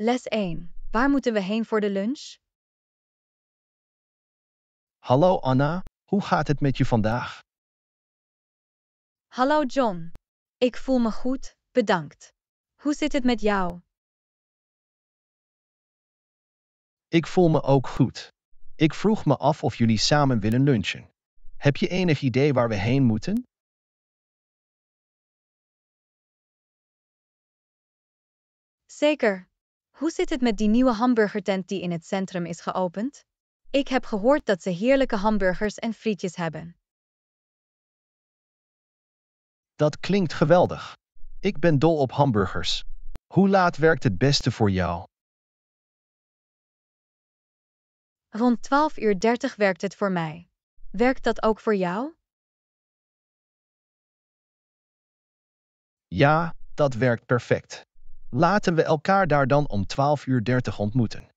Les 1. Waar moeten we heen voor de lunch? Hallo Anna, hoe gaat het met je vandaag? Hallo John. Ik voel me goed, bedankt. Hoe zit het met jou? Ik voel me ook goed. Ik vroeg me af of jullie samen willen lunchen. Heb je enig idee waar we heen moeten? Zeker, hoe zit het met die nieuwe hamburgertent die in het centrum is geopend? Ik heb gehoord dat ze heerlijke hamburgers en frietjes hebben. Dat klinkt geweldig. Ik ben dol op hamburgers. Hoe laat werkt het beste voor jou? Rond 12 uur 30 werkt het voor mij. Werkt dat ook voor jou? Ja, dat werkt perfect. Laten we elkaar daar dan om 12.30 uur ontmoeten.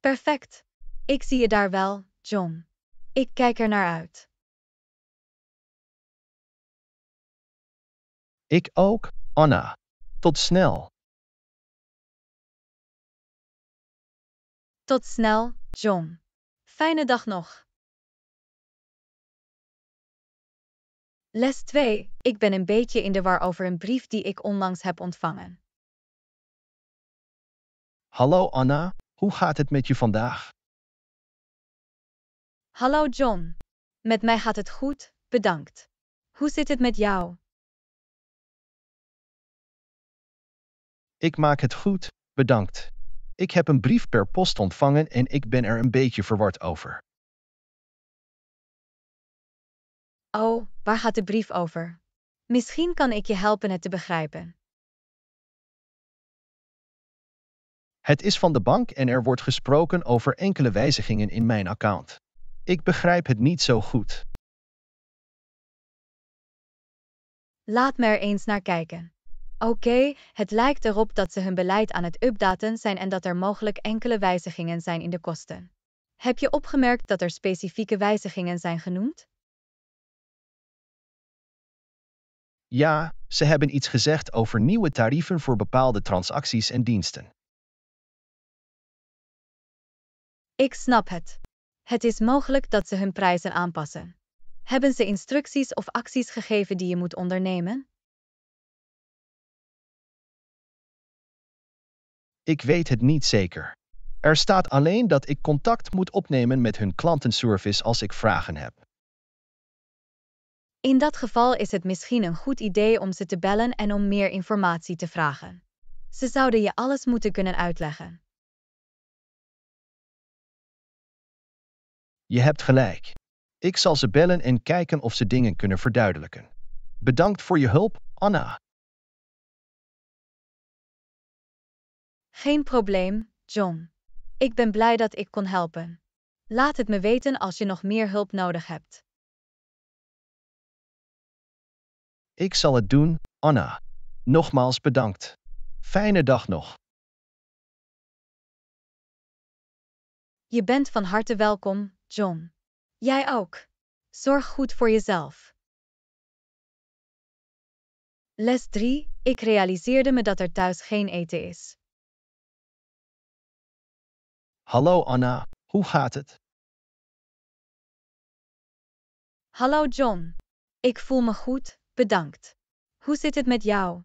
Perfect. Ik zie je daar wel, John. Ik kijk er naar uit. Ik ook, Anna. Tot snel. Tot snel, John. Fijne dag nog. Les 2. Ik ben een beetje in de war over een brief die ik onlangs heb ontvangen. Hallo Anna, hoe gaat het met je vandaag? Hallo John, met mij gaat het goed, bedankt. Hoe zit het met jou? Ik maak het goed, bedankt. Ik heb een brief per post ontvangen en ik ben er een beetje verward over. Oh, waar gaat de brief over? Misschien kan ik je helpen het te begrijpen. Het is van de bank en er wordt gesproken over enkele wijzigingen in mijn account. Ik begrijp het niet zo goed. Laat me er eens naar kijken. Oké, het lijkt erop dat ze hun beleid aan het updaten zijn en dat er mogelijk enkele wijzigingen zijn in de kosten. Heb je opgemerkt dat er specifieke wijzigingen zijn genoemd? Ja, ze hebben iets gezegd over nieuwe tarieven voor bepaalde transacties en diensten. Ik snap het. Het is mogelijk dat ze hun prijzen aanpassen. Hebben ze instructies of acties gegeven die je moet ondernemen? Ik weet het niet zeker. Er staat alleen dat ik contact moet opnemen met hun klantenservice als ik vragen heb. In dat geval is het misschien een goed idee om ze te bellen en om meer informatie te vragen. Ze zouden je alles moeten kunnen uitleggen. Je hebt gelijk. Ik zal ze bellen en kijken of ze dingen kunnen verduidelijken. Bedankt voor je hulp, Anna. Geen probleem, John. Ik ben blij dat ik kon helpen. Laat het me weten als je nog meer hulp nodig hebt. Ik zal het doen, Anna. Nogmaals bedankt. Fijne dag nog. Je bent van harte welkom, John. Jij ook. Zorg goed voor jezelf. Les 3. Ik realiseerde me dat er thuis geen eten is. Hallo Anna, hoe gaat het? Hallo John. Ik voel me goed, Bedankt. Hoe zit het met jou?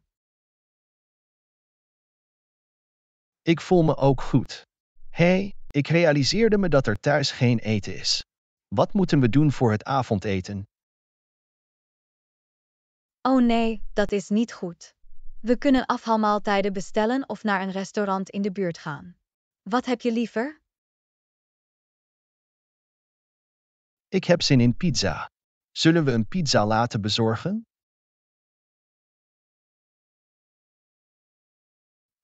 Ik voel me ook goed. hey, ik realiseerde me dat er thuis geen eten is. Wat moeten we doen voor het avondeten? Oh nee, dat is niet goed. We kunnen afhaalmaaltijden bestellen of naar een restaurant in de buurt gaan. Wat heb je liever? Ik heb zin in pizza. Zullen we een pizza laten bezorgen?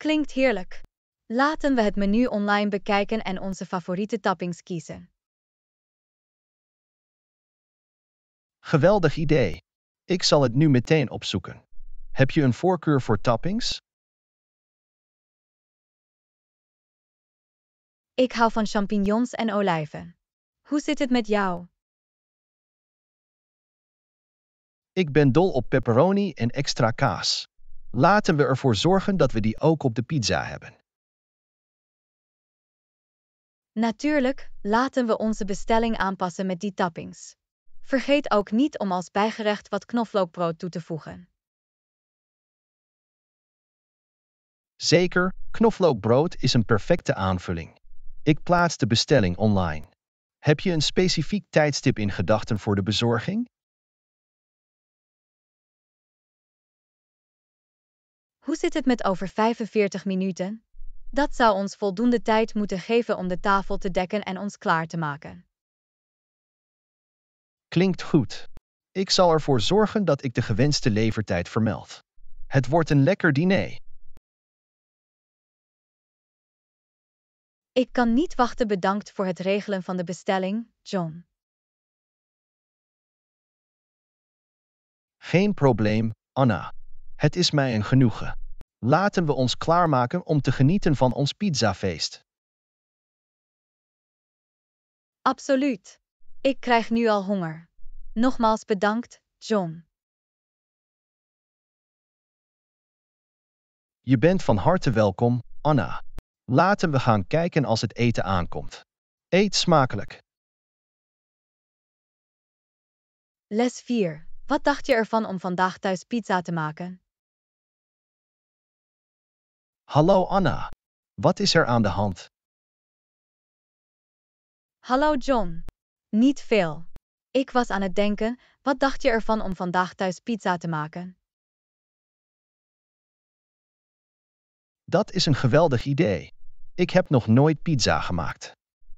Klinkt heerlijk. Laten we het menu online bekijken en onze favoriete tappings kiezen. Geweldig idee. Ik zal het nu meteen opzoeken. Heb je een voorkeur voor tappings? Ik hou van champignons en olijven. Hoe zit het met jou? Ik ben dol op pepperoni en extra kaas. Laten we ervoor zorgen dat we die ook op de pizza hebben. Natuurlijk, laten we onze bestelling aanpassen met die toppings. Vergeet ook niet om als bijgerecht wat knoflookbrood toe te voegen. Zeker, knoflookbrood is een perfecte aanvulling. Ik plaats de bestelling online. Heb je een specifiek tijdstip in gedachten voor de bezorging? Hoe zit het met over 45 minuten? Dat zou ons voldoende tijd moeten geven om de tafel te dekken en ons klaar te maken. Klinkt goed. Ik zal ervoor zorgen dat ik de gewenste levertijd vermeld. Het wordt een lekker diner. Ik kan niet wachten bedankt voor het regelen van de bestelling, John. Geen probleem, Anna. Het is mij een genoegen. Laten we ons klaarmaken om te genieten van ons pizzafeest. Absoluut. Ik krijg nu al honger. Nogmaals bedankt, John. Je bent van harte welkom, Anna. Laten we gaan kijken als het eten aankomt. Eet smakelijk. Les 4. Wat dacht je ervan om vandaag thuis pizza te maken? Hallo Anna, wat is er aan de hand? Hallo John, niet veel. Ik was aan het denken, wat dacht je ervan om vandaag thuis pizza te maken? Dat is een geweldig idee. Ik heb nog nooit pizza gemaakt.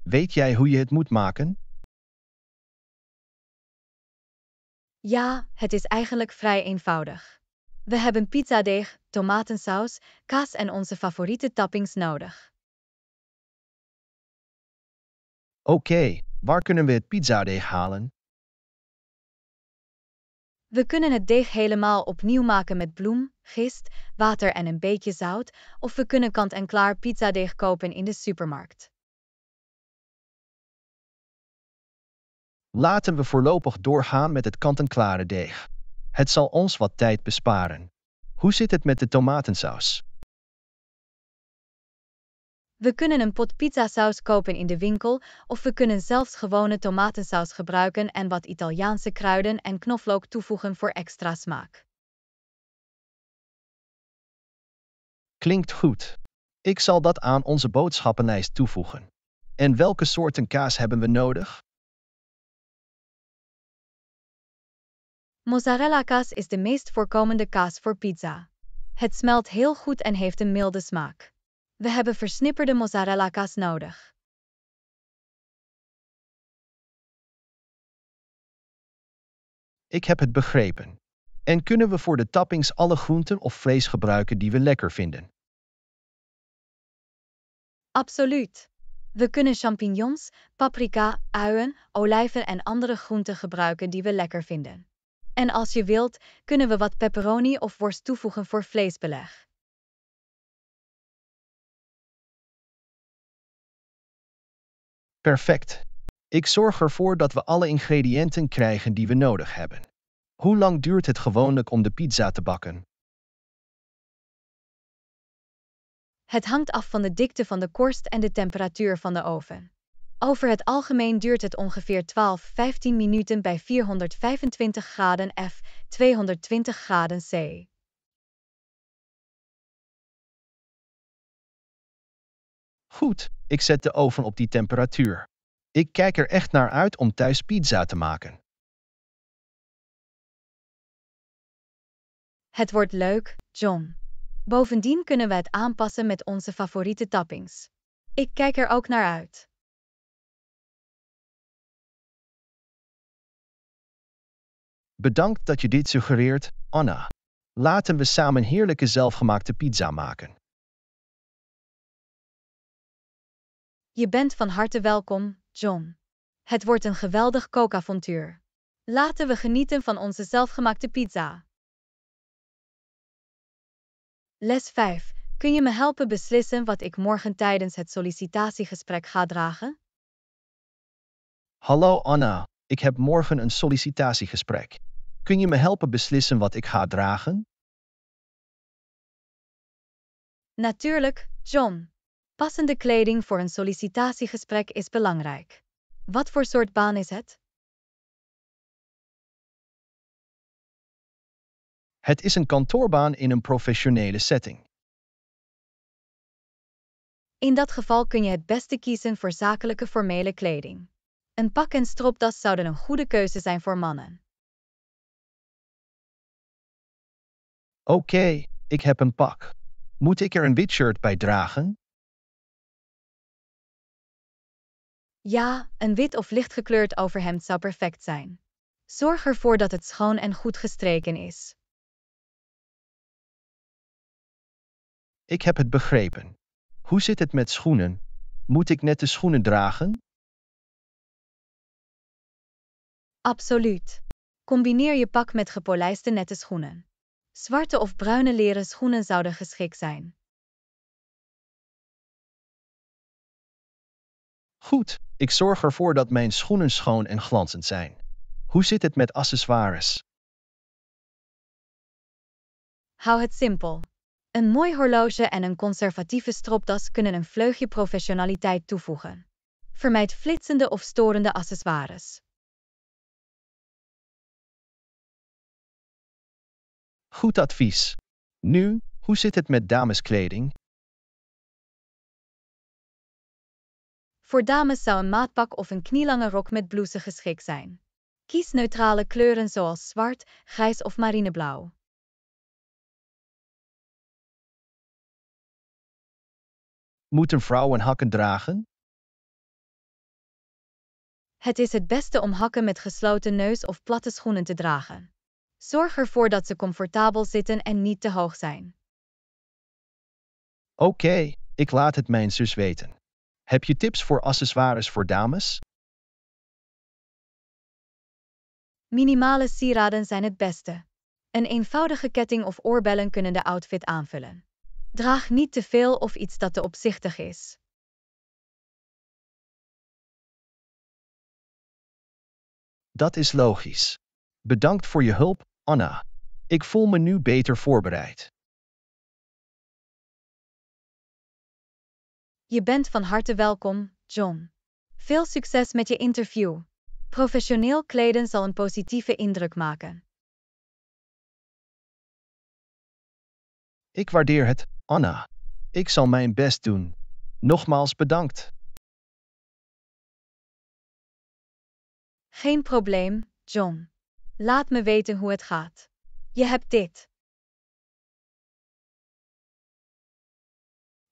Weet jij hoe je het moet maken? Ja, het is eigenlijk vrij eenvoudig. We hebben pizzadeeg, tomatensaus, kaas en onze favoriete toppings nodig. Oké, waar kunnen we het pizzadeeg halen? We kunnen het deeg helemaal opnieuw maken met bloem, gist, water en een beetje zout, of we kunnen kant-en-klaar pizzadeeg kopen in de supermarkt. Laten we voorlopig doorgaan met het kant-en-klare deeg. Het zal ons wat tijd besparen. Hoe zit het met de tomatensaus? We kunnen een pot pizzasaus kopen in de winkel of we kunnen zelfs gewone tomatensaus gebruiken en wat Italiaanse kruiden en knoflook toevoegen voor extra smaak. Klinkt goed. Ik zal dat aan onze boodschappenlijst toevoegen. En welke soorten kaas hebben we nodig? Mozzarella kaas is de meest voorkomende kaas voor pizza. Het smelt heel goed en heeft een milde smaak. We hebben versnipperde mozzarella kaas nodig. Ik heb het begrepen. En kunnen we voor de tappings alle groenten of vlees gebruiken die we lekker vinden? Absoluut. We kunnen champignons, paprika, uien, olijven en andere groenten gebruiken die we lekker vinden. En als je wilt, kunnen we wat pepperoni of worst toevoegen voor vleesbeleg. Perfect. Ik zorg ervoor dat we alle ingrediënten krijgen die we nodig hebben. Hoe lang duurt het gewoonlijk om de pizza te bakken? Het hangt af van de dikte van de korst en de temperatuur van de oven. Over het algemeen duurt het ongeveer 12-15 minuten bij 425 graden F, 220 graden C. Goed, ik zet de oven op die temperatuur. Ik kijk er echt naar uit om thuis pizza te maken. Het wordt leuk, John. Bovendien kunnen we het aanpassen met onze favoriete tappings. Ik kijk er ook naar uit. Bedankt dat je dit suggereert, Anna. Laten we samen heerlijke zelfgemaakte pizza maken. Je bent van harte welkom, John. Het wordt een geweldig kookavontuur. Laten we genieten van onze zelfgemaakte pizza. Les 5. Kun je me helpen beslissen wat ik morgen tijdens het sollicitatiegesprek ga dragen? Hallo Anna, ik heb morgen een sollicitatiegesprek. Kun je me helpen beslissen wat ik ga dragen? Natuurlijk, John. Passende kleding voor een sollicitatiegesprek is belangrijk. Wat voor soort baan is het? Het is een kantoorbaan in een professionele setting. In dat geval kun je het beste kiezen voor zakelijke formele kleding. Een pak en stropdas zouden een goede keuze zijn voor mannen. Oké, ik heb een pak. Moet ik er een wit shirt bij dragen? Ja, een wit of lichtgekleurd overhemd zou perfect zijn. Zorg ervoor dat het schoon en goed gestreken is. Ik heb het begrepen. Hoe zit het met schoenen? Moet ik nette schoenen dragen? Absoluut. Combineer je pak met gepolijste nette schoenen. Zwarte of bruine leren schoenen zouden geschikt zijn. Goed, ik zorg ervoor dat mijn schoenen schoon en glanzend zijn. Hoe zit het met accessoires? Hou het simpel. Een mooi horloge en een conservatieve stropdas kunnen een vleugje professionaliteit toevoegen. Vermijd flitsende of storende accessoires. Goed advies. Nu, hoe zit het met dameskleding? Voor dames zou een maatpak of een knielange rok met blouse geschikt zijn. Kies neutrale kleuren zoals zwart, grijs of marineblauw. Moeten vrouwen hakken dragen? Het is het beste om hakken met gesloten neus of platte schoenen te dragen. Zorg ervoor dat ze comfortabel zitten en niet te hoog zijn. Oké, ik laat het mijn zus weten. Heb je tips voor accessoires voor dames? Minimale sieraden zijn het beste. Een eenvoudige ketting of oorbellen kunnen de outfit aanvullen. Draag niet te veel of iets dat te opzichtig is. Dat is logisch. Bedankt voor je hulp. Anna, ik voel me nu beter voorbereid. Je bent van harte welkom, John. Veel succes met je interview. Professioneel kleden zal een positieve indruk maken. Ik waardeer het, Anna. Ik zal mijn best doen. Nogmaals bedankt. Geen probleem, John. Laat me weten hoe het gaat. Je hebt dit.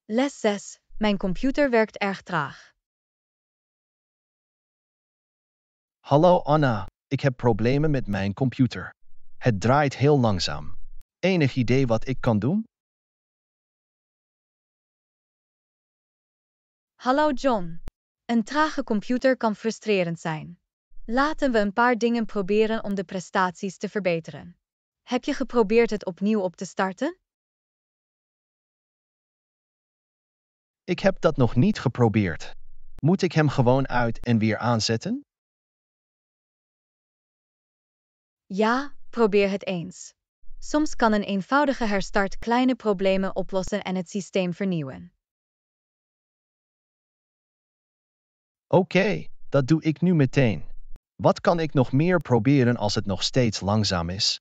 Les 6. Mijn computer werkt erg traag. Hallo Anna, ik heb problemen met mijn computer. Het draait heel langzaam. Enig idee wat ik kan doen? Hallo John. Een trage computer kan frustrerend zijn. Laten we een paar dingen proberen om de prestaties te verbeteren. Heb je geprobeerd het opnieuw op te starten? Ik heb dat nog niet geprobeerd. Moet ik hem gewoon uit en weer aanzetten? Ja, probeer het eens. Soms kan een eenvoudige herstart kleine problemen oplossen en het systeem vernieuwen. Oké, dat doe ik nu meteen. Wat kan ik nog meer proberen als het nog steeds langzaam is?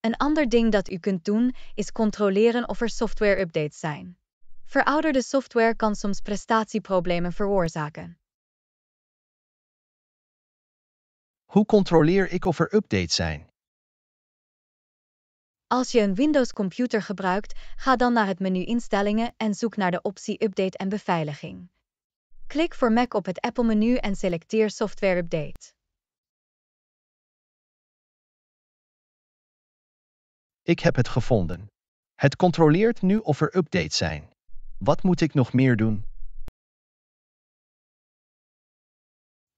Een ander ding dat u kunt doen is controleren of er software-updates zijn. Verouderde software kan soms prestatieproblemen veroorzaken. Hoe controleer ik of er updates zijn? Als je een Windows-computer gebruikt, ga dan naar het menu Instellingen en zoek naar de optie Update en Beveiliging. Klik voor Mac op het Apple-menu en selecteer Software Update. Ik heb het gevonden. Het controleert nu of er updates zijn. Wat moet ik nog meer doen?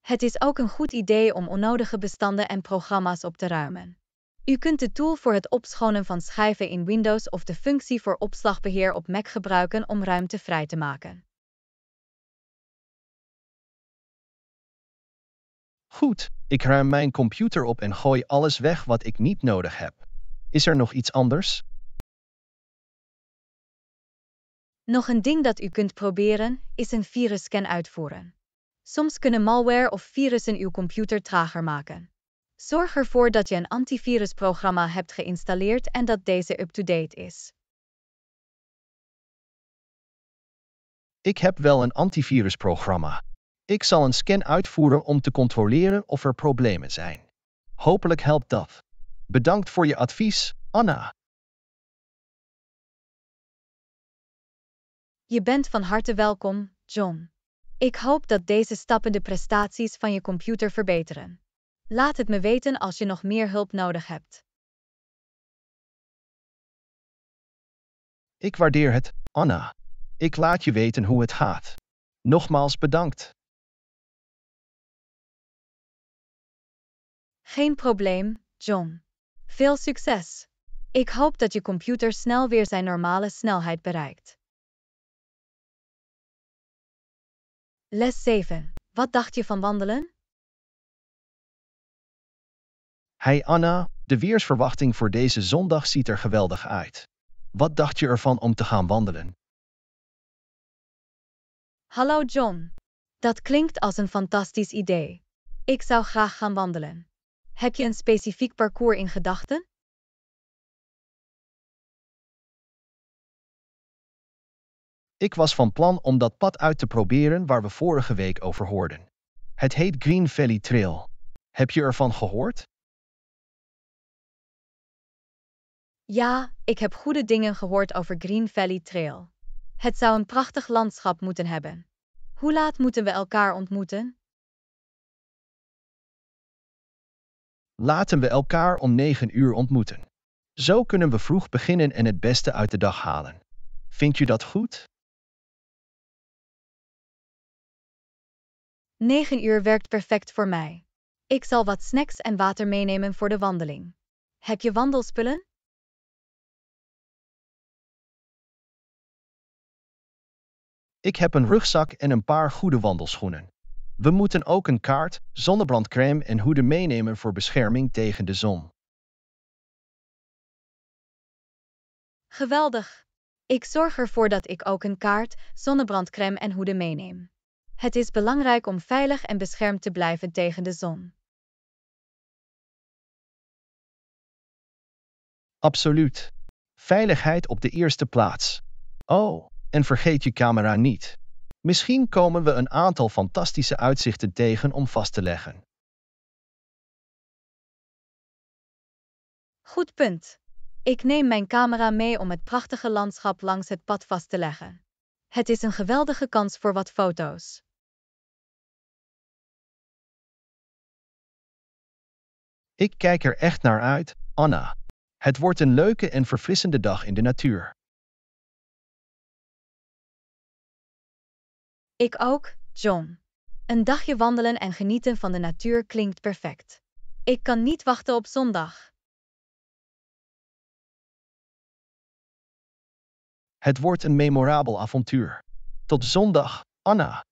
Het is ook een goed idee om onnodige bestanden en programma's op te ruimen. U kunt de tool voor het opschonen van schijven in Windows of de functie voor opslagbeheer op Mac gebruiken om ruimte vrij te maken. Goed, ik ruim mijn computer op en gooi alles weg wat ik niet nodig heb. Is er nog iets anders? Nog een ding dat u kunt proberen, is een virusscan uitvoeren. Soms kunnen malware of virussen uw computer trager maken. Zorg ervoor dat je een antivirusprogramma hebt geïnstalleerd en dat deze up-to-date is. Ik heb wel een antivirusprogramma. Ik zal een scan uitvoeren om te controleren of er problemen zijn. Hopelijk helpt dat. Bedankt voor je advies, Anna. Je bent van harte welkom, John. Ik hoop dat deze stappen de prestaties van je computer verbeteren. Laat het me weten als je nog meer hulp nodig hebt. Ik waardeer het, Anna. Ik laat je weten hoe het gaat. Nogmaals bedankt. Geen probleem, John. Veel succes! Ik hoop dat je computer snel weer zijn normale snelheid bereikt. Les 7. Wat dacht je van wandelen? Hey Anna, de weersverwachting voor deze zondag ziet er geweldig uit. Wat dacht je ervan om te gaan wandelen? Hallo John. Dat klinkt als een fantastisch idee. Ik zou graag gaan wandelen. Heb je een specifiek parcours in gedachten? Ik was van plan om dat pad uit te proberen waar we vorige week over hoorden. Het heet Green Valley Trail. Heb je ervan gehoord? Ja, ik heb goede dingen gehoord over Green Valley Trail. Het zou een prachtig landschap moeten hebben. Hoe laat moeten we elkaar ontmoeten? Laten we elkaar om 9 uur ontmoeten. Zo kunnen we vroeg beginnen en het beste uit de dag halen. Vindt u dat goed? 9 uur werkt perfect voor mij. Ik zal wat snacks en water meenemen voor de wandeling. Heb je wandelspullen? Ik heb een rugzak en een paar goede wandelschoenen. We moeten ook een kaart, zonnebrandcrème en hoeden meenemen voor bescherming tegen de zon. Geweldig! Ik zorg ervoor dat ik ook een kaart, zonnebrandcrème en hoeden meeneem. Het is belangrijk om veilig en beschermd te blijven tegen de zon. Absoluut. Veiligheid op de eerste plaats. Oh, en vergeet je camera niet. Misschien komen we een aantal fantastische uitzichten tegen om vast te leggen. Goed punt. Ik neem mijn camera mee om het prachtige landschap langs het pad vast te leggen. Het is een geweldige kans voor wat foto's. Ik kijk er echt naar uit, Anna. Het wordt een leuke en verfrissende dag in de natuur. Ik ook, John. Een dagje wandelen en genieten van de natuur klinkt perfect. Ik kan niet wachten op zondag. Het wordt een memorabel avontuur. Tot zondag, Anna.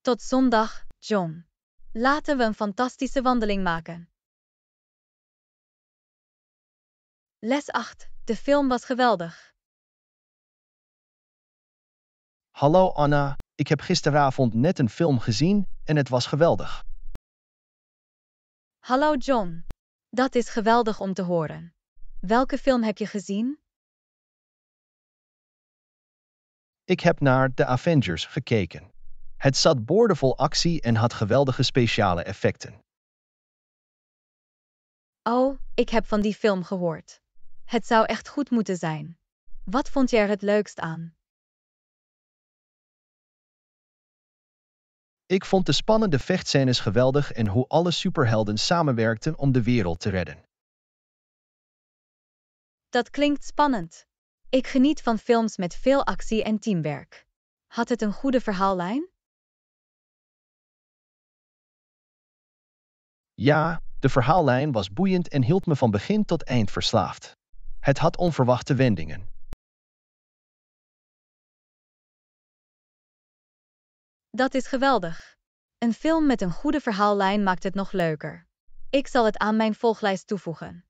Tot zondag, John. Laten we een fantastische wandeling maken. Les 8. De film was geweldig. Hallo Anna, ik heb gisteravond net een film gezien en het was geweldig. Hallo John, dat is geweldig om te horen. Welke film heb je gezien? Ik heb naar The Avengers gekeken. Het zat boordevol actie en had geweldige speciale effecten. Oh, ik heb van die film gehoord. Het zou echt goed moeten zijn. Wat vond jij er het leukst aan? Ik vond de spannende vechtscènes geweldig en hoe alle superhelden samenwerkten om de wereld te redden. Dat klinkt spannend. Ik geniet van films met veel actie en teamwerk. Had het een goede verhaallijn? Ja, de verhaallijn was boeiend en hield me van begin tot eind verslaafd. Het had onverwachte wendingen, Dat is geweldig. Een film met een goede verhaallijn maakt het nog leuker. Ik zal het aan mijn volglijst toevoegen.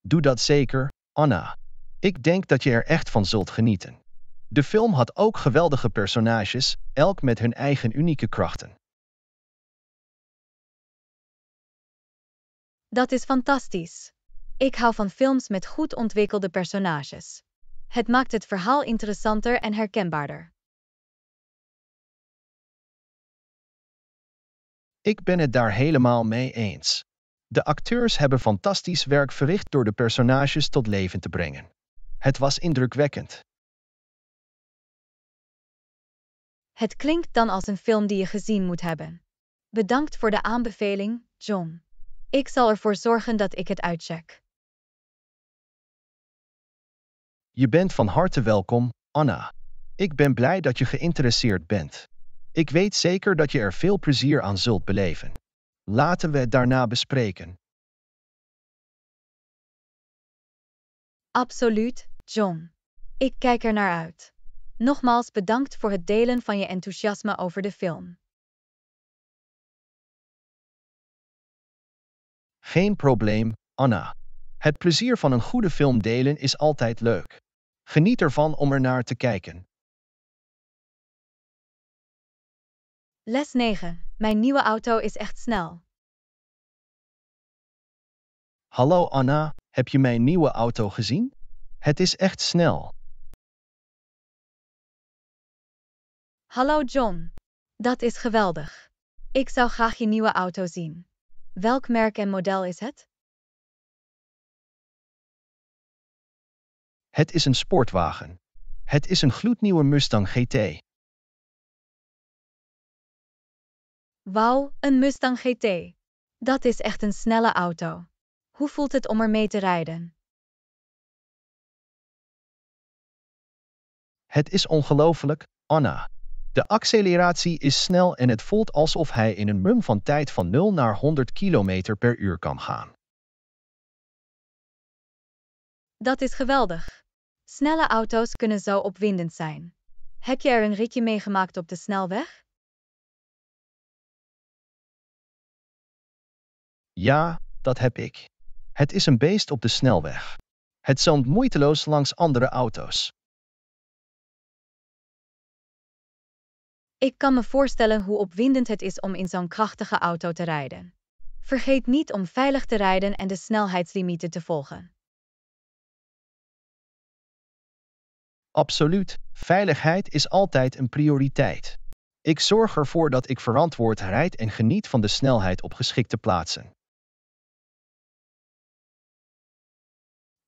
Doe dat zeker, Anna. Ik denk dat je er echt van zult genieten. De film had ook geweldige personages, elk met hun eigen unieke krachten. Dat is fantastisch. Ik hou van films met goed ontwikkelde personages. Het maakt het verhaal interessanter en herkenbaarder. Ik ben het daar helemaal mee eens. De acteurs hebben fantastisch werk verricht door de personages tot leven te brengen. Het was indrukwekkend. Het klinkt dan als een film die je gezien moet hebben. Bedankt voor de aanbeveling, John. Ik zal ervoor zorgen dat ik het uitcheck. Je bent van harte welkom, Anna. Ik ben blij dat je geïnteresseerd bent. Ik weet zeker dat je er veel plezier aan zult beleven. Laten we het daarna bespreken. Absoluut, John. Ik kijk er naar uit. Nogmaals bedankt voor het delen van je enthousiasme over de film. Geen probleem, Anna. Het plezier van een goede film delen is altijd leuk. Geniet ervan om er naar te kijken. Les 9. Mijn nieuwe auto is echt snel. Hallo Anna, heb je mijn nieuwe auto gezien? Het is echt snel. Hallo John. Dat is geweldig. Ik zou graag je nieuwe auto zien. Welk merk en model is het? Het is een sportwagen. Het is een gloednieuwe Mustang GT. Wauw, een Mustang GT. Dat is echt een snelle auto. Hoe voelt het om ermee te rijden? Het is ongelooflijk, Anna. De acceleratie is snel en het voelt alsof hij in een mum van tijd van 0 naar 100 km per uur kan gaan. Dat is geweldig. Snelle auto's kunnen zo opwindend zijn. Heb jij er een ritje meegemaakt op de snelweg? Ja, dat heb ik. Het is een beest op de snelweg. Het zoomt moeiteloos langs andere auto's. Ik kan me voorstellen hoe opwindend het is om in zo'n krachtige auto te rijden. Vergeet niet om veilig te rijden en de snelheidslimieten te volgen. Absoluut, veiligheid is altijd een prioriteit. Ik zorg ervoor dat ik verantwoord rijd en geniet van de snelheid op geschikte plaatsen.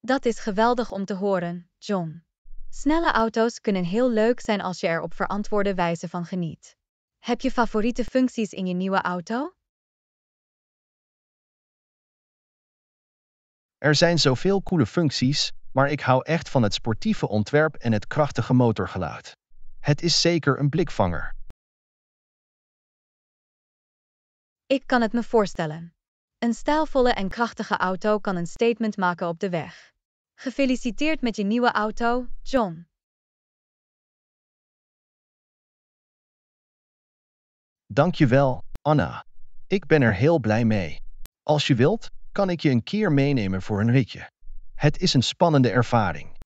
Dat is geweldig om te horen, John. Snelle auto's kunnen heel leuk zijn als je er op verantwoorde wijze van geniet. Heb je favoriete functies in je nieuwe auto? Er zijn zoveel coole functies, maar ik hou echt van het sportieve ontwerp en het krachtige motorgeluid. Het is zeker een blikvanger. Ik kan het me voorstellen. Een stijlvolle en krachtige auto kan een statement maken op de weg. Gefeliciteerd met je nieuwe auto, John. Dankjewel, Anna. Ik ben er heel blij mee. Als je wilt, kan ik je een keer meenemen voor een ritje. Het is een spannende ervaring.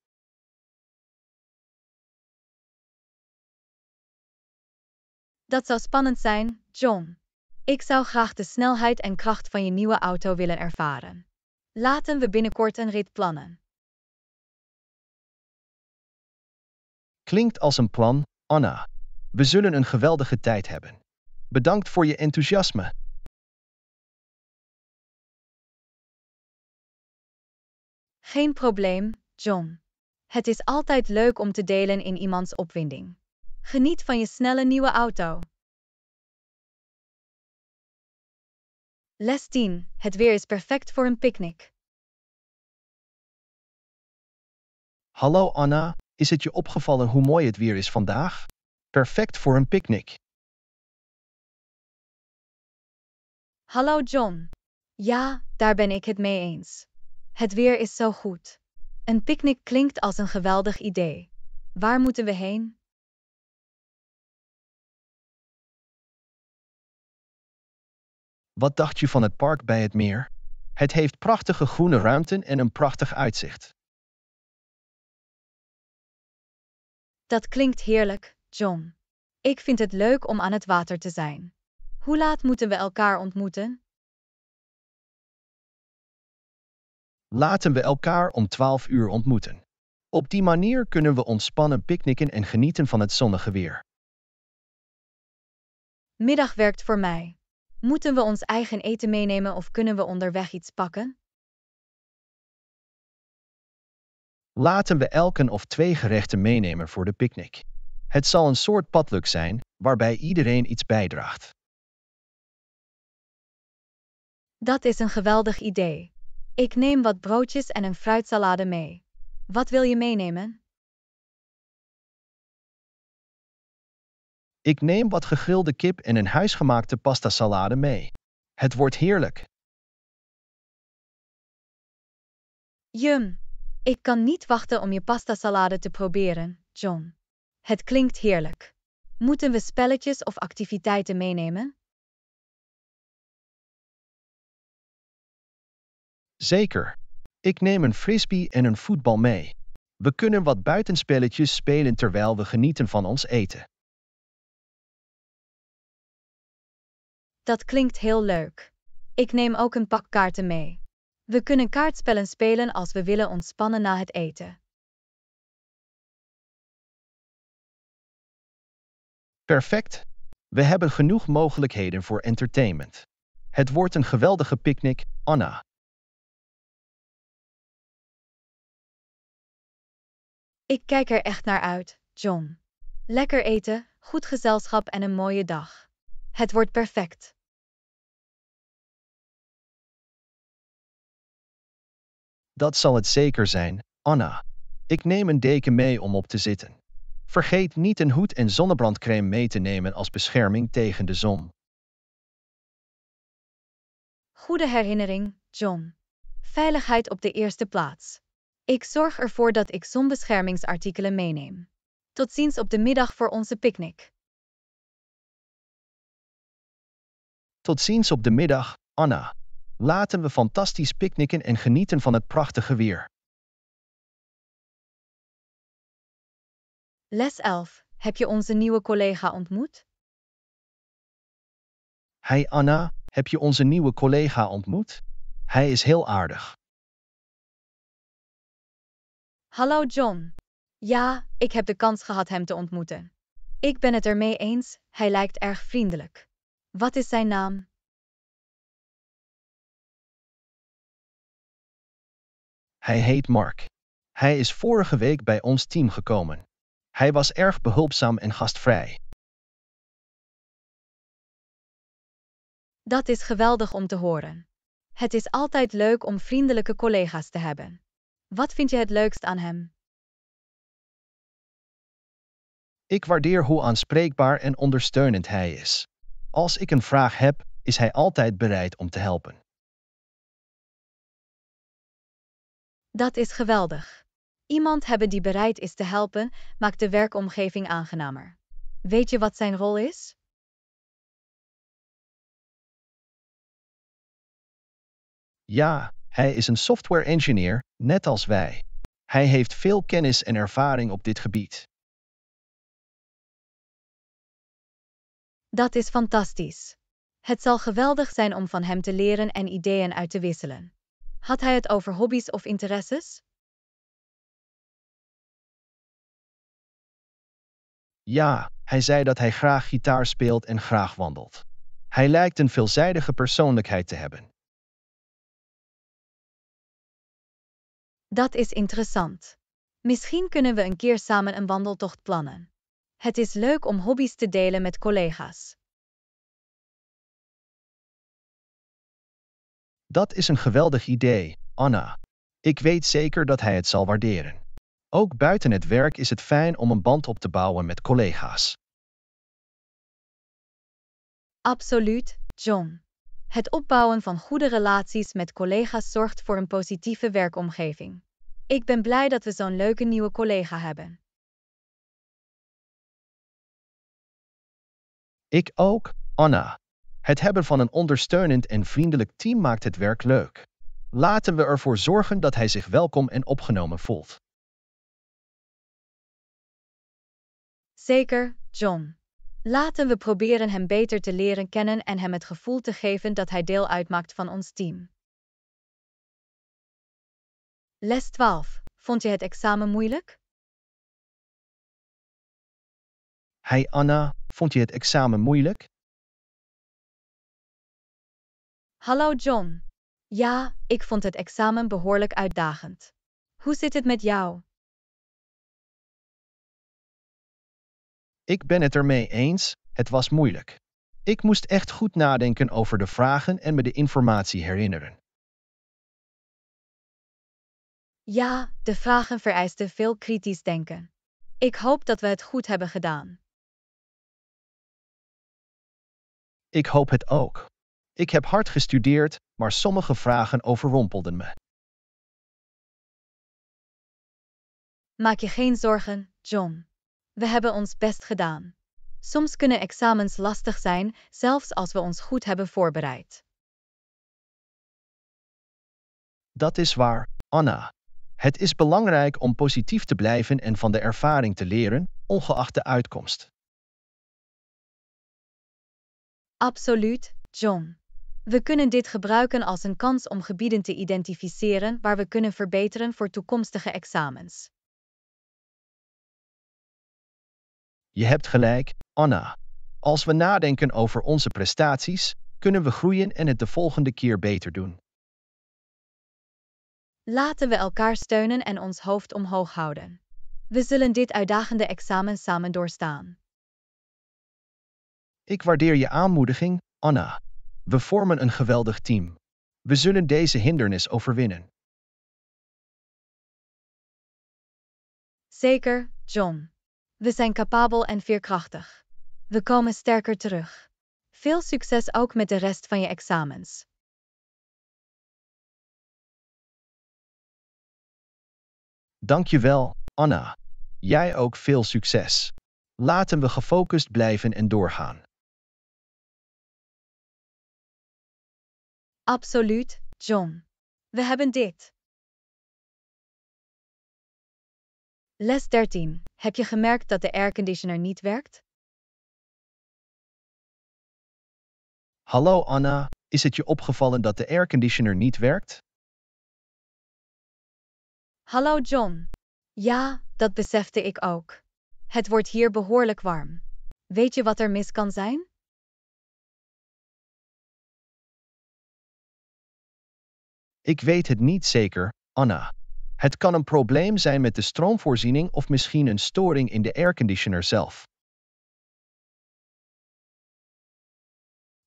Dat zou spannend zijn, John. Ik zou graag de snelheid en kracht van je nieuwe auto willen ervaren. Laten we binnenkort een rit plannen. Klinkt als een plan, Anna. We zullen een geweldige tijd hebben. Bedankt voor je enthousiasme. Geen probleem, John. Het is altijd leuk om te delen in iemands opwinding. Geniet van je snelle nieuwe auto. Les 10. Het weer is perfect voor een picknick. Hallo Anna, is het je opgevallen hoe mooi het weer is vandaag? Perfect voor een picknick. Hallo John. Ja, daar ben ik het mee eens. Het weer is zo goed. Een picknick klinkt als een geweldig idee. Waar moeten we heen? Wat dacht je van het park bij het meer? Het heeft prachtige groene ruimten en een prachtig uitzicht. Dat klinkt heerlijk, John. Ik vind het leuk om aan het water te zijn. Hoe laat moeten we elkaar ontmoeten? Laten we elkaar om 12 uur ontmoeten. Op die manier kunnen we ontspannen picknicken en genieten van het zonnige weer. Middag werkt voor mij. Moeten we ons eigen eten meenemen of kunnen we onderweg iets pakken? Laten we elke of twee gerechten meenemen voor de picknick. Het zal een soort padluk zijn, waarbij iedereen iets bijdraagt. Dat is een geweldig idee. Ik neem wat broodjes en een fruitsalade mee. Wat wil je meenemen? Ik neem wat gegrilde kip en een huisgemaakte pastasalade mee. Het wordt heerlijk. Jum, ik kan niet wachten om je pastasalade te proberen, John. Het klinkt heerlijk. Moeten we spelletjes of activiteiten meenemen? Zeker. Ik neem een frisbee en een voetbal mee. We kunnen wat buitenspelletjes spelen terwijl we genieten van ons eten. Dat klinkt heel leuk. Ik neem ook een pak kaarten mee. We kunnen kaartspellen spelen als we willen ontspannen na het eten. Perfect. We hebben genoeg mogelijkheden voor entertainment. Het wordt een geweldige picknick, Anna. Ik kijk er echt naar uit, John. Lekker eten, goed gezelschap en een mooie dag. Het wordt perfect. Dat zal het zeker zijn, Anna. Ik neem een deken mee om op te zitten. Vergeet niet een hoed en zonnebrandcrème mee te nemen als bescherming tegen de zon. Goede herinnering, John. Veiligheid op de eerste plaats. Ik zorg ervoor dat ik zonbeschermingsartikelen meeneem. Tot ziens op de middag voor onze picknick. Tot ziens op de middag, Anna. Laten we fantastisch picknicken en genieten van het prachtige weer. Les 11. Heb je onze nieuwe collega ontmoet? Hij, Anna, heb je onze nieuwe collega ontmoet? Hij is heel aardig. Hallo John. Ja, ik heb de kans gehad hem te ontmoeten. Ik ben het ermee eens, hij lijkt erg vriendelijk. Wat is zijn naam? Hij heet Mark. Hij is vorige week bij ons team gekomen. Hij was erg behulpzaam en gastvrij. Dat is geweldig om te horen. Het is altijd leuk om vriendelijke collega's te hebben. Wat vind je het leukst aan hem? Ik waardeer hoe aanspreekbaar en ondersteunend hij is. Als ik een vraag heb, is hij altijd bereid om te helpen. Dat is geweldig. Iemand hebben die bereid is te helpen, maakt de werkomgeving aangenamer. Weet je wat zijn rol is? Ja, hij is een software engineer, net als wij. Hij heeft veel kennis en ervaring op dit gebied. Dat is fantastisch. Het zal geweldig zijn om van hem te leren en ideeën uit te wisselen. Had hij het over hobby's of interesses? Ja, hij zei dat hij graag gitaar speelt en graag wandelt. Hij lijkt een veelzijdige persoonlijkheid te hebben. Dat is interessant. Misschien kunnen we een keer samen een wandeltocht plannen. Het is leuk om hobby's te delen met collega's. Dat is een geweldig idee, Anna. Ik weet zeker dat hij het zal waarderen. Ook buiten het werk is het fijn om een band op te bouwen met collega's. Absoluut, John. Het opbouwen van goede relaties met collega's zorgt voor een positieve werkomgeving. Ik ben blij dat we zo'n leuke nieuwe collega hebben. Ik ook, Anna. Het hebben van een ondersteunend en vriendelijk team maakt het werk leuk. Laten we ervoor zorgen dat hij zich welkom en opgenomen voelt. Zeker, John. Laten we proberen hem beter te leren kennen en hem het gevoel te geven dat hij deel uitmaakt van ons team. Les 12. Vond je het examen moeilijk? Hey Anna, vond je het examen moeilijk? Hallo John. Ja, ik vond het examen behoorlijk uitdagend. Hoe zit het met jou? Ik ben het ermee eens, het was moeilijk. Ik moest echt goed nadenken over de vragen en me de informatie herinneren. Ja, de vragen vereisten veel kritisch denken. Ik hoop dat we het goed hebben gedaan. Ik hoop het ook. Ik heb hard gestudeerd, maar sommige vragen overrompelden me. Maak je geen zorgen, John we hebben ons best gedaan. Soms kunnen examens lastig zijn, zelfs als we ons goed hebben voorbereid. Dat is waar, Anna. Het is belangrijk om positief te blijven en van de ervaring te leren, ongeacht de uitkomst. Absoluut, John. We kunnen dit gebruiken als een kans om gebieden te identificeren waar we kunnen verbeteren voor toekomstige examens. Je hebt gelijk, Anna. Als we nadenken over onze prestaties, kunnen we groeien en het de volgende keer beter doen. Laten we elkaar steunen en ons hoofd omhoog houden. We zullen dit uitdagende examen samen doorstaan. Ik waardeer je aanmoediging, Anna. We vormen een geweldig team. We zullen deze hindernis overwinnen. Zeker, John. We zijn capabel en veerkrachtig. We komen sterker terug. Veel succes ook met de rest van je examens. Dankjewel, Anna. Jij ook veel succes. Laten we gefocust blijven en doorgaan. Absoluut, John. We hebben dit. Les 13. Heb je gemerkt dat de airconditioner niet werkt? Hallo Anna, is het je opgevallen dat de airconditioner niet werkt? Hallo John. Ja, dat besefte ik ook. Het wordt hier behoorlijk warm. Weet je wat er mis kan zijn? Ik weet het niet zeker, Anna. Het kan een probleem zijn met de stroomvoorziening of misschien een storing in de airconditioner zelf.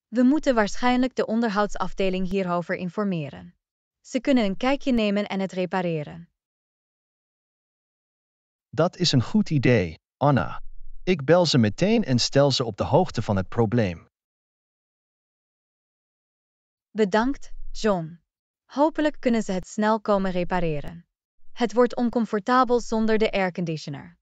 We moeten waarschijnlijk de onderhoudsafdeling hierover informeren. Ze kunnen een kijkje nemen en het repareren. Dat is een goed idee, Anna. Ik bel ze meteen en stel ze op de hoogte van het probleem. Bedankt, John. Hopelijk kunnen ze het snel komen repareren. Het wordt oncomfortabel zonder de airconditioner.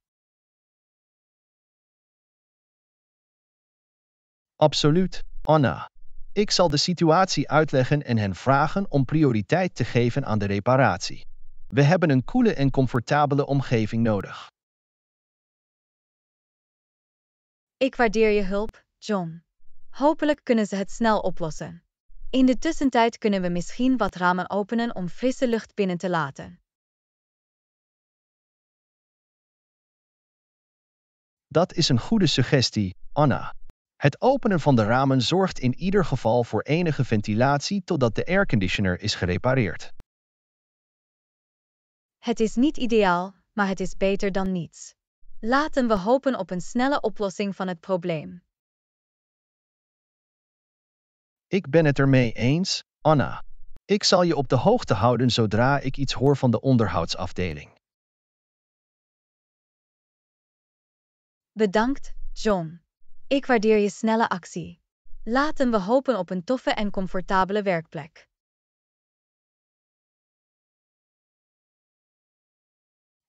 Absoluut, Anna. Ik zal de situatie uitleggen en hen vragen om prioriteit te geven aan de reparatie. We hebben een koele en comfortabele omgeving nodig. Ik waardeer je hulp, John. Hopelijk kunnen ze het snel oplossen. In de tussentijd kunnen we misschien wat ramen openen om frisse lucht binnen te laten. Dat is een goede suggestie, Anna. Het openen van de ramen zorgt in ieder geval voor enige ventilatie totdat de airconditioner is gerepareerd. Het is niet ideaal, maar het is beter dan niets. Laten we hopen op een snelle oplossing van het probleem. Ik ben het ermee eens, Anna. Ik zal je op de hoogte houden zodra ik iets hoor van de onderhoudsafdeling. Bedankt, John. Ik waardeer je snelle actie. Laten we hopen op een toffe en comfortabele werkplek.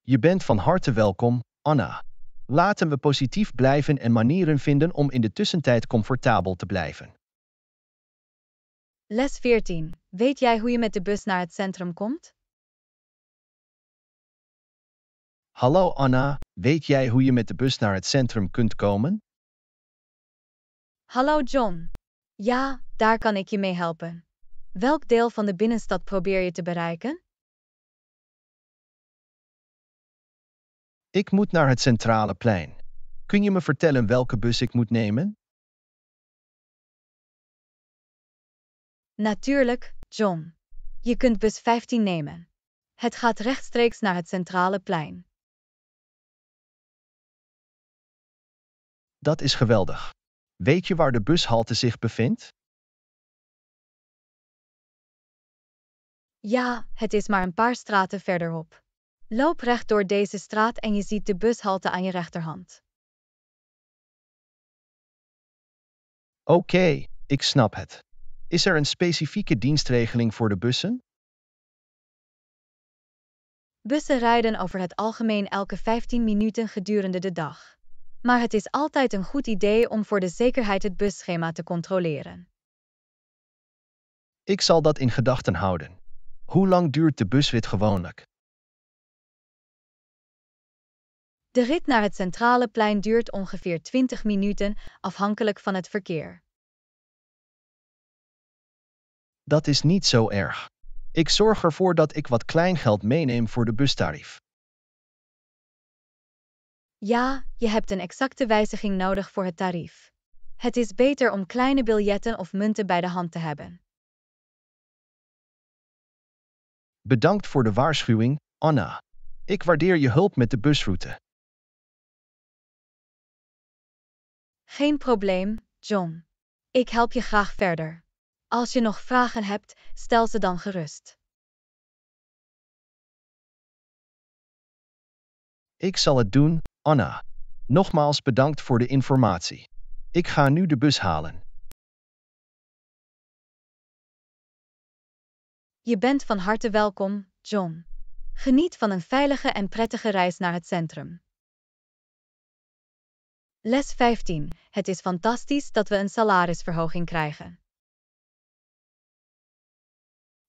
Je bent van harte welkom, Anna. Laten we positief blijven en manieren vinden om in de tussentijd comfortabel te blijven. Les 14. Weet jij hoe je met de bus naar het centrum komt? Hallo Anna, Weet jij hoe je met de bus naar het centrum kunt komen? Hallo John. Ja, daar kan ik je mee helpen. Welk deel van de binnenstad probeer je te bereiken? Ik moet naar het centrale plein. Kun je me vertellen welke bus ik moet nemen? Natuurlijk, John. Je kunt bus 15 nemen. Het gaat rechtstreeks naar het centrale plein. Dat is geweldig. Weet je waar de bushalte zich bevindt? Ja, het is maar een paar straten verderop. Loop recht door deze straat en je ziet de bushalte aan je rechterhand. Oké, ik snap het. Is er een specifieke dienstregeling voor de bussen? Bussen rijden over het algemeen elke 15 minuten gedurende de dag maar het is altijd een goed idee om voor de zekerheid het busschema te controleren. Ik zal dat in gedachten houden. Hoe lang duurt de busrit gewoonlijk? De rit naar het centrale plein duurt ongeveer 20 minuten, afhankelijk van het verkeer. Dat is niet zo erg. Ik zorg ervoor dat ik wat kleingeld meeneem voor de bustarief. Ja, je hebt een exacte wijziging nodig voor het tarief. Het is beter om kleine biljetten of munten bij de hand te hebben. Bedankt voor de waarschuwing, Anna. Ik waardeer je hulp met de busroute. Geen probleem, John. Ik help je graag verder. Als je nog vragen hebt, stel ze dan gerust. Ik zal het doen, Anna, nogmaals bedankt voor de informatie. Ik ga nu de bus halen. Je bent van harte welkom, John. Geniet van een veilige en prettige reis naar het centrum. Les 15. Het is fantastisch dat we een salarisverhoging krijgen.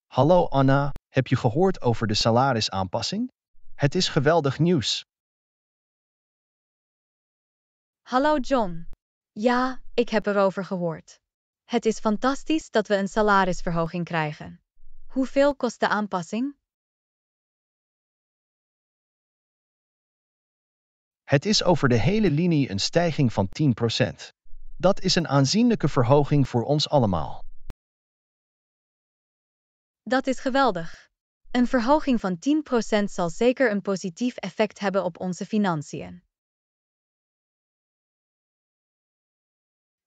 Hallo Anna, heb je gehoord over de salarisaanpassing? Het is geweldig nieuws. Hallo John. Ja, ik heb erover gehoord. Het is fantastisch dat we een salarisverhoging krijgen. Hoeveel kost de aanpassing? Het is over de hele linie een stijging van 10%. Dat is een aanzienlijke verhoging voor ons allemaal. Dat is geweldig. Een verhoging van 10% zal zeker een positief effect hebben op onze financiën.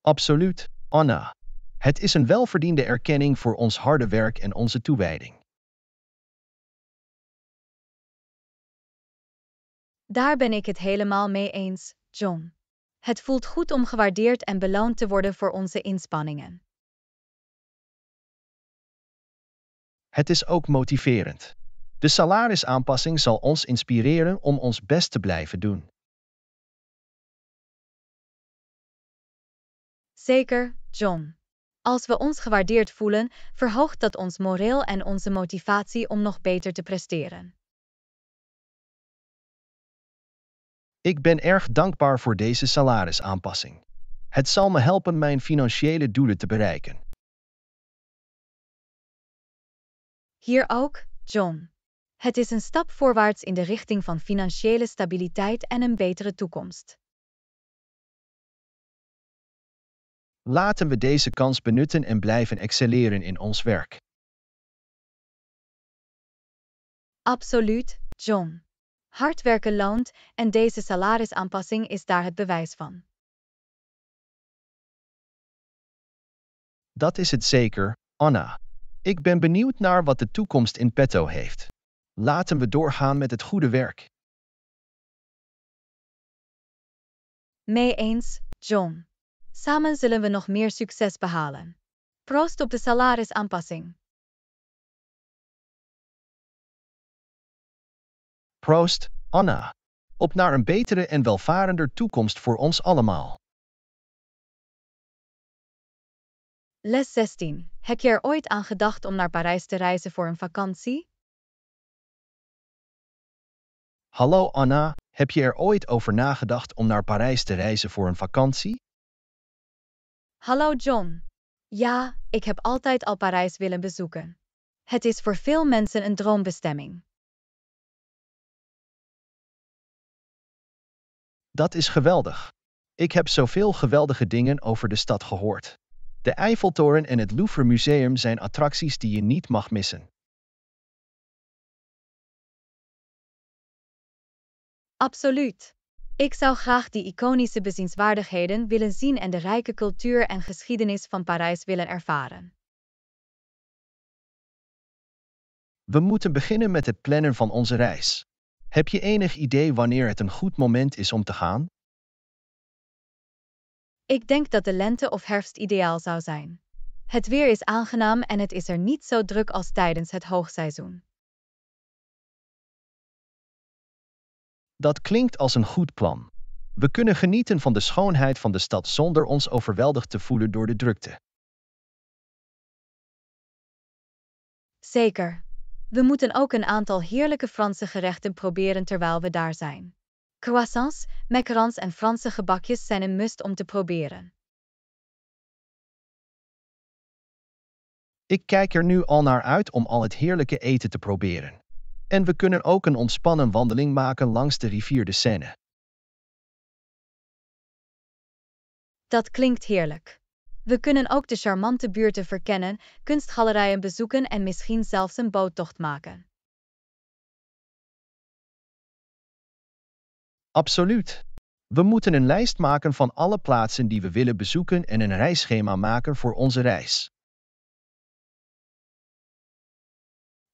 Absoluut, Anna. Het is een welverdiende erkenning voor ons harde werk en onze toewijding. Daar ben ik het helemaal mee eens, John. Het voelt goed om gewaardeerd en beloond te worden voor onze inspanningen. Het is ook motiverend. De salarisaanpassing zal ons inspireren om ons best te blijven doen. Zeker, John. Als we ons gewaardeerd voelen, verhoogt dat ons moreel en onze motivatie om nog beter te presteren. Ik ben erg dankbaar voor deze salarisaanpassing. Het zal me helpen mijn financiële doelen te bereiken. Hier ook, John. Het is een stap voorwaarts in de richting van financiële stabiliteit en een betere toekomst. Laten we deze kans benutten en blijven excelleren in ons werk. Absoluut, John. Hard werken loont en deze salarisaanpassing is daar het bewijs van. Dat is het zeker, Anna. Ik ben benieuwd naar wat de toekomst in petto heeft. Laten we doorgaan met het goede werk. Mee eens, John. Samen zullen we nog meer succes behalen. Proost op de salarisaanpassing. Proost, Anna. Op naar een betere en welvarender toekomst voor ons allemaal. Les 16. Heb je er ooit aan gedacht om naar Parijs te reizen voor een vakantie? Hallo Anna, heb je er ooit over nagedacht om naar Parijs te reizen voor een vakantie? Hallo John. Ja, ik heb altijd al Parijs willen bezoeken. Het is voor veel mensen een droombestemming. Dat is geweldig. Ik heb zoveel geweldige dingen over de stad gehoord. De Eiffeltoren en het Louvre Museum zijn attracties die je niet mag missen. Absoluut. Ik zou graag die iconische bezienswaardigheden willen zien en de rijke cultuur en geschiedenis van Parijs willen ervaren. We moeten beginnen met het plannen van onze reis. Heb je enig idee wanneer het een goed moment is om te gaan? Ik denk dat de lente of herfst ideaal zou zijn. Het weer is aangenaam en het is er niet zo druk als tijdens het hoogseizoen. Dat klinkt als een goed plan. We kunnen genieten van de schoonheid van de stad zonder ons overweldigd te voelen door de drukte. Zeker. We moeten ook een aantal heerlijke Franse gerechten proberen terwijl we daar zijn. Croissants, macarons en Franse gebakjes zijn een must om te proberen. Ik kijk er nu al naar uit om al het heerlijke eten te proberen. En we kunnen ook een ontspannen wandeling maken langs de rivier de Seine. Dat klinkt heerlijk. We kunnen ook de charmante buurten verkennen, kunstgalerijen bezoeken en misschien zelfs een boottocht maken. Absoluut. We moeten een lijst maken van alle plaatsen die we willen bezoeken en een reisschema maken voor onze reis.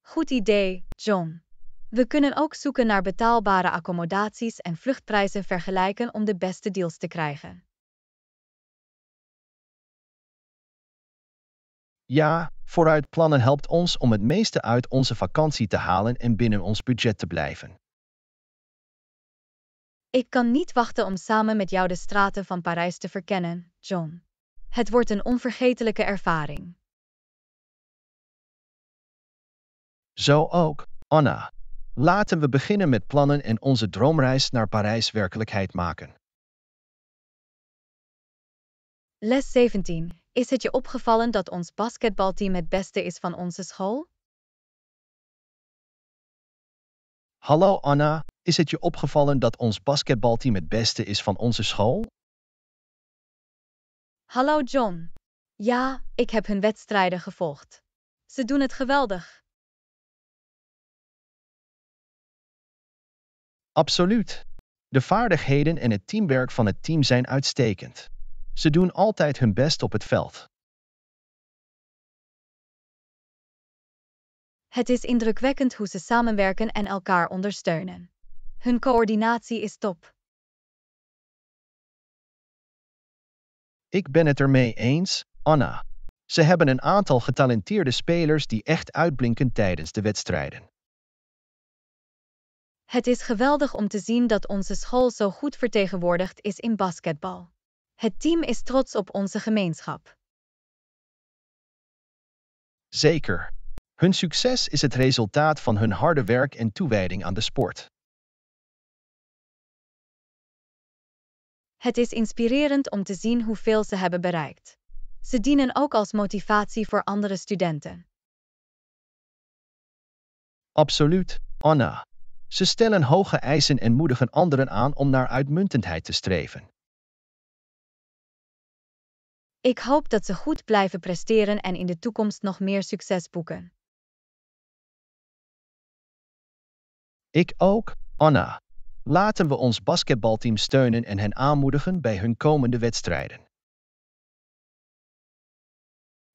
Goed idee, John. We kunnen ook zoeken naar betaalbare accommodaties en vluchtprijzen vergelijken om de beste deals te krijgen. Ja, vooruitplannen helpt ons om het meeste uit onze vakantie te halen en binnen ons budget te blijven. Ik kan niet wachten om samen met jou de straten van Parijs te verkennen, John. Het wordt een onvergetelijke ervaring. Zo ook, Anna. Laten we beginnen met plannen en onze droomreis naar Parijs werkelijkheid maken. Les 17. Is het je opgevallen dat ons basketbalteam het beste is van onze school? Hallo Anna, is het je opgevallen dat ons basketbalteam het beste is van onze school? Hallo John. Ja, ik heb hun wedstrijden gevolgd. Ze doen het geweldig. Absoluut. De vaardigheden en het teamwerk van het team zijn uitstekend. Ze doen altijd hun best op het veld. Het is indrukwekkend hoe ze samenwerken en elkaar ondersteunen. Hun coördinatie is top. Ik ben het ermee eens, Anna. Ze hebben een aantal getalenteerde spelers die echt uitblinken tijdens de wedstrijden. Het is geweldig om te zien dat onze school zo goed vertegenwoordigd is in basketbal. Het team is trots op onze gemeenschap. Zeker. Hun succes is het resultaat van hun harde werk en toewijding aan de sport. Het is inspirerend om te zien hoeveel ze hebben bereikt. Ze dienen ook als motivatie voor andere studenten. Absoluut, Anna. Ze stellen hoge eisen en moedigen anderen aan om naar uitmuntendheid te streven. Ik hoop dat ze goed blijven presteren en in de toekomst nog meer succes boeken. Ik ook, Anna. Laten we ons basketbalteam steunen en hen aanmoedigen bij hun komende wedstrijden.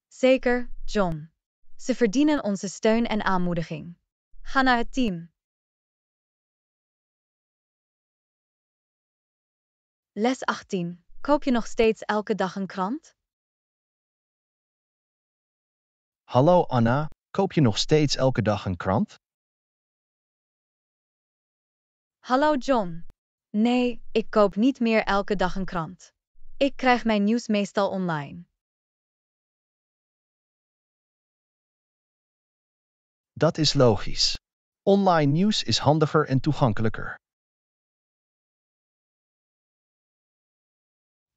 Zeker, John. Ze verdienen onze steun en aanmoediging. Ga naar het team. Les 18. Koop je nog steeds elke dag een krant? Hallo Anna, koop je nog steeds elke dag een krant? Hallo John. Nee, ik koop niet meer elke dag een krant. Ik krijg mijn nieuws meestal online. Dat is logisch. Online nieuws is handiger en toegankelijker.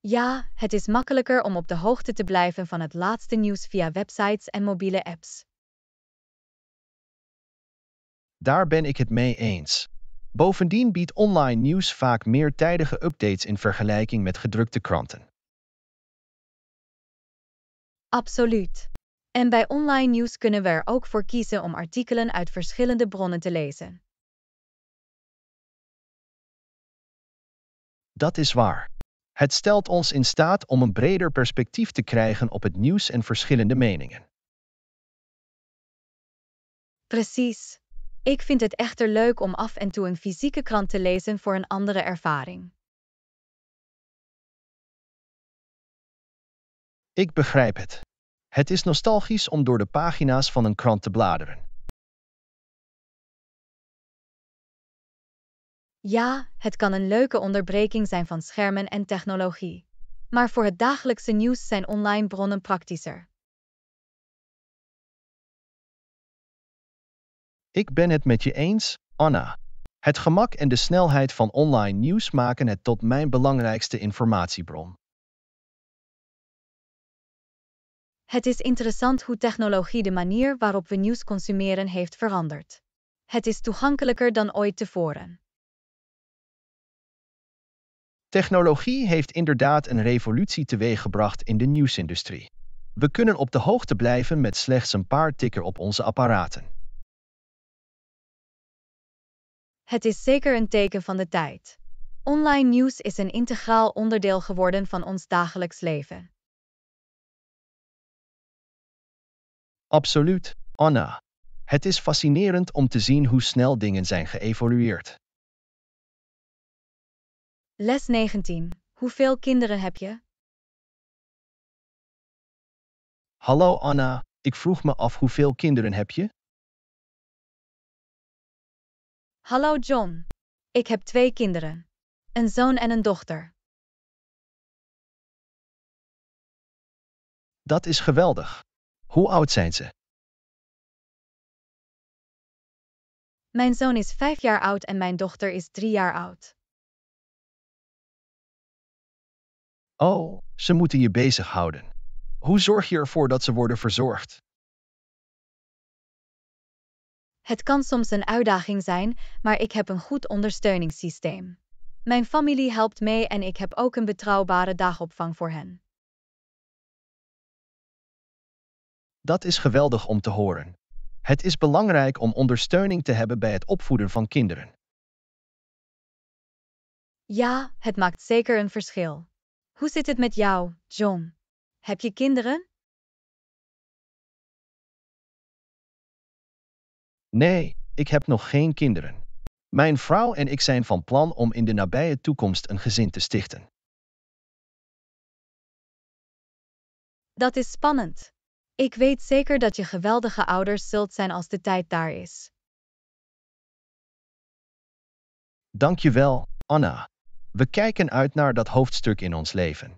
Ja, het is makkelijker om op de hoogte te blijven van het laatste nieuws via websites en mobiele apps. Daar ben ik het mee eens. Bovendien biedt online nieuws vaak meer tijdige updates in vergelijking met gedrukte kranten. Absoluut. En bij online nieuws kunnen we er ook voor kiezen om artikelen uit verschillende bronnen te lezen. Dat is waar. Het stelt ons in staat om een breder perspectief te krijgen op het nieuws en verschillende meningen. Precies. Ik vind het echter leuk om af en toe een fysieke krant te lezen voor een andere ervaring. Ik begrijp het. Het is nostalgisch om door de pagina's van een krant te bladeren. Ja, het kan een leuke onderbreking zijn van schermen en technologie. Maar voor het dagelijkse nieuws zijn online bronnen praktischer. Ik ben het met je eens, Anna. Het gemak en de snelheid van online nieuws maken het tot mijn belangrijkste informatiebron. Het is interessant hoe technologie de manier waarop we nieuws consumeren heeft veranderd. Het is toegankelijker dan ooit tevoren. Technologie heeft inderdaad een revolutie teweeggebracht in de nieuwsindustrie. We kunnen op de hoogte blijven met slechts een paar tikken op onze apparaten. Het is zeker een teken van de tijd. Online nieuws is een integraal onderdeel geworden van ons dagelijks leven. Absoluut, Anna. Het is fascinerend om te zien hoe snel dingen zijn geëvolueerd. Les 19. Hoeveel kinderen heb je? Hallo Anna, ik vroeg me af hoeveel kinderen heb je? Hallo John, ik heb twee kinderen. Een zoon en een dochter. Dat is geweldig. Hoe oud zijn ze? Mijn zoon is vijf jaar oud en mijn dochter is drie jaar oud. Oh, ze moeten je bezighouden. Hoe zorg je ervoor dat ze worden verzorgd? Het kan soms een uitdaging zijn, maar ik heb een goed ondersteuningssysteem. Mijn familie helpt mee en ik heb ook een betrouwbare dagopvang voor hen. Dat is geweldig om te horen. Het is belangrijk om ondersteuning te hebben bij het opvoeden van kinderen. Ja, het maakt zeker een verschil. Hoe zit het met jou, John? Heb je kinderen? Nee, ik heb nog geen kinderen. Mijn vrouw en ik zijn van plan om in de nabije toekomst een gezin te stichten. Dat is spannend. Ik weet zeker dat je geweldige ouders zult zijn als de tijd daar is. Dankjewel, Anna. We kijken uit naar dat hoofdstuk in ons leven.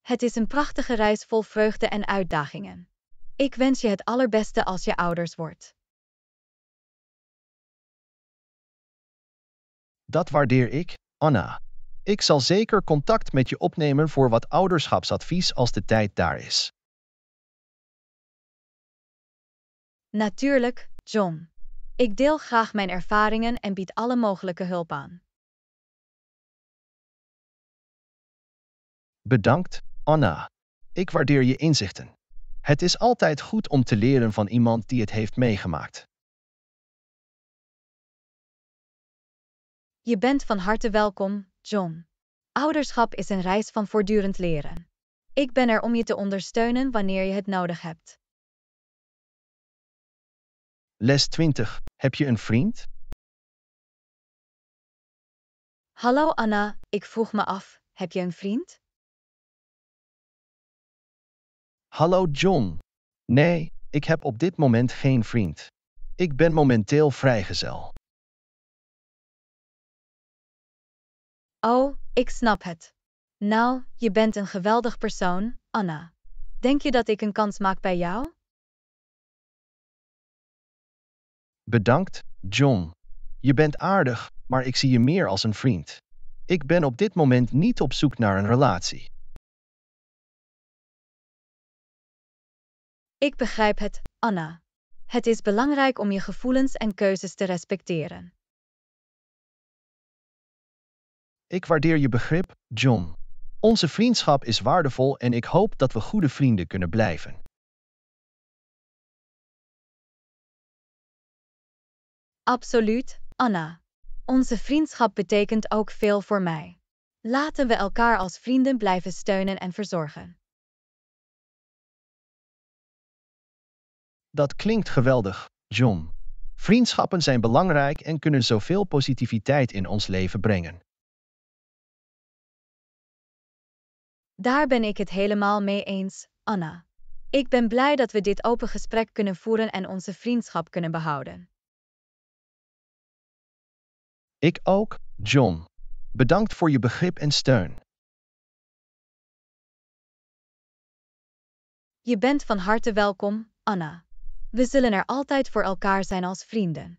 Het is een prachtige reis vol vreugde en uitdagingen. Ik wens je het allerbeste als je ouders wordt. Dat waardeer ik, Anna. Ik zal zeker contact met je opnemen voor wat ouderschapsadvies als de tijd daar is. Natuurlijk, John. Ik deel graag mijn ervaringen en bied alle mogelijke hulp aan. Bedankt, Anna. Ik waardeer je inzichten. Het is altijd goed om te leren van iemand die het heeft meegemaakt. Je bent van harte welkom, John. Ouderschap is een reis van voortdurend leren. Ik ben er om je te ondersteunen wanneer je het nodig hebt. Les 20. Heb je een vriend? Hallo Anna, ik vroeg me af, heb je een vriend? Hallo John. Nee, ik heb op dit moment geen vriend. Ik ben momenteel vrijgezel. Oh, ik snap het. Nou, je bent een geweldig persoon, Anna. Denk je dat ik een kans maak bij jou? Bedankt, John. Je bent aardig, maar ik zie je meer als een vriend. Ik ben op dit moment niet op zoek naar een relatie. Ik begrijp het, Anna. Het is belangrijk om je gevoelens en keuzes te respecteren. Ik waardeer je begrip, John. Onze vriendschap is waardevol en ik hoop dat we goede vrienden kunnen blijven. Absoluut, Anna. Onze vriendschap betekent ook veel voor mij. Laten we elkaar als vrienden blijven steunen en verzorgen. Dat klinkt geweldig, John. Vriendschappen zijn belangrijk en kunnen zoveel positiviteit in ons leven brengen. Daar ben ik het helemaal mee eens, Anna. Ik ben blij dat we dit open gesprek kunnen voeren en onze vriendschap kunnen behouden. Ik ook, John. Bedankt voor je begrip en steun. Je bent van harte welkom, Anna. We zullen er altijd voor elkaar zijn als vrienden.